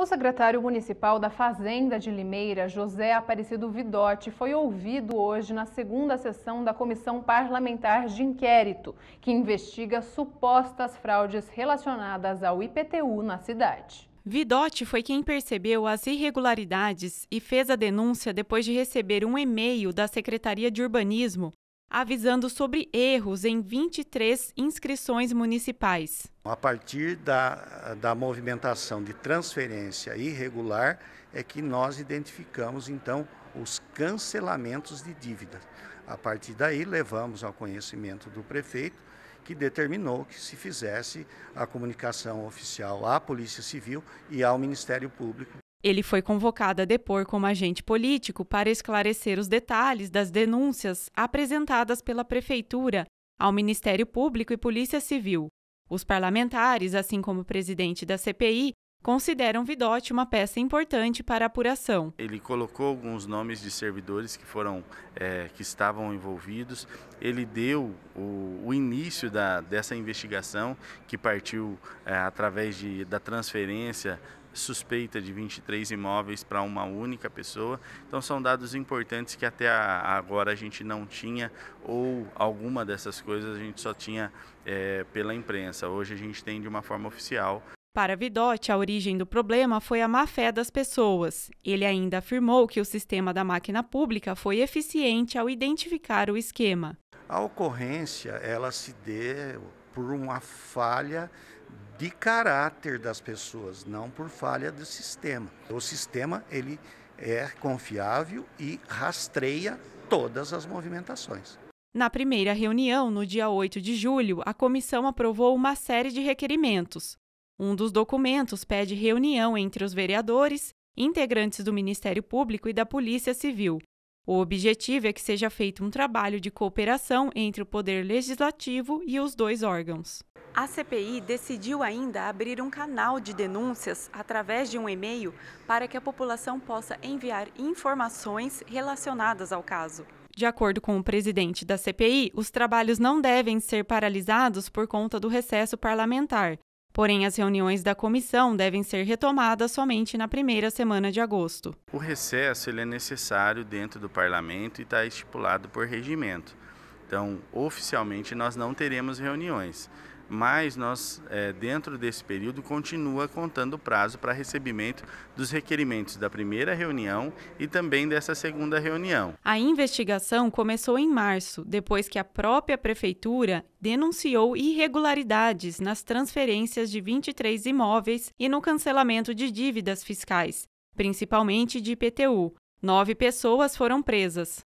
O secretário municipal da Fazenda de Limeira, José Aparecido Vidotti, foi ouvido hoje na segunda sessão da Comissão Parlamentar de Inquérito, que investiga supostas fraudes relacionadas ao IPTU na cidade. Vidotti foi quem percebeu as irregularidades e fez a denúncia depois de receber um e-mail da Secretaria de Urbanismo avisando sobre erros em 23 inscrições municipais. A partir da, da movimentação de transferência irregular é que nós identificamos então os cancelamentos de dívidas. A partir daí levamos ao conhecimento do prefeito que determinou que se fizesse a comunicação oficial à Polícia Civil e ao Ministério Público. Ele foi convocado a depor como agente político para esclarecer os detalhes das denúncias apresentadas pela Prefeitura ao Ministério Público e Polícia Civil. Os parlamentares, assim como o presidente da CPI, consideram Vidotti uma peça importante para a apuração. Ele colocou alguns nomes de servidores que foram é, que estavam envolvidos. Ele deu o, o início da, dessa investigação que partiu é, através de, da transferência suspeita de 23 imóveis para uma única pessoa. Então são dados importantes que até agora a gente não tinha ou alguma dessas coisas a gente só tinha é, pela imprensa. Hoje a gente tem de uma forma oficial. Para Vidotti, a origem do problema foi a má fé das pessoas. Ele ainda afirmou que o sistema da máquina pública foi eficiente ao identificar o esquema. A ocorrência ela se deu por uma falha de caráter das pessoas, não por falha do sistema. O sistema ele é confiável e rastreia todas as movimentações. Na primeira reunião, no dia 8 de julho, a comissão aprovou uma série de requerimentos. Um dos documentos pede reunião entre os vereadores, integrantes do Ministério Público e da Polícia Civil. O objetivo é que seja feito um trabalho de cooperação entre o Poder Legislativo e os dois órgãos. A CPI decidiu ainda abrir um canal de denúncias através de um e-mail para que a população possa enviar informações relacionadas ao caso. De acordo com o presidente da CPI, os trabalhos não devem ser paralisados por conta do recesso parlamentar. Porém, as reuniões da comissão devem ser retomadas somente na primeira semana de agosto. O recesso ele é necessário dentro do parlamento e está estipulado por regimento. Então, oficialmente, nós não teremos reuniões mas nós, é, dentro desse período, continua contando o prazo para recebimento dos requerimentos da primeira reunião e também dessa segunda reunião. A investigação começou em março, depois que a própria prefeitura denunciou irregularidades nas transferências de 23 imóveis e no cancelamento de dívidas fiscais, principalmente de IPTU. Nove pessoas foram presas.